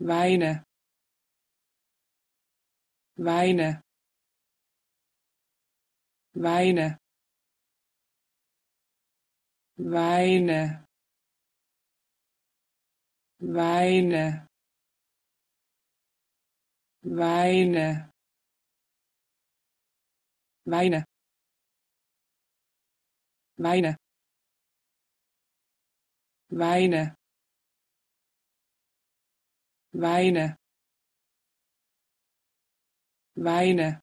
weine weine weine weine weine weine weine weine weine weine. wijnen, wijnen.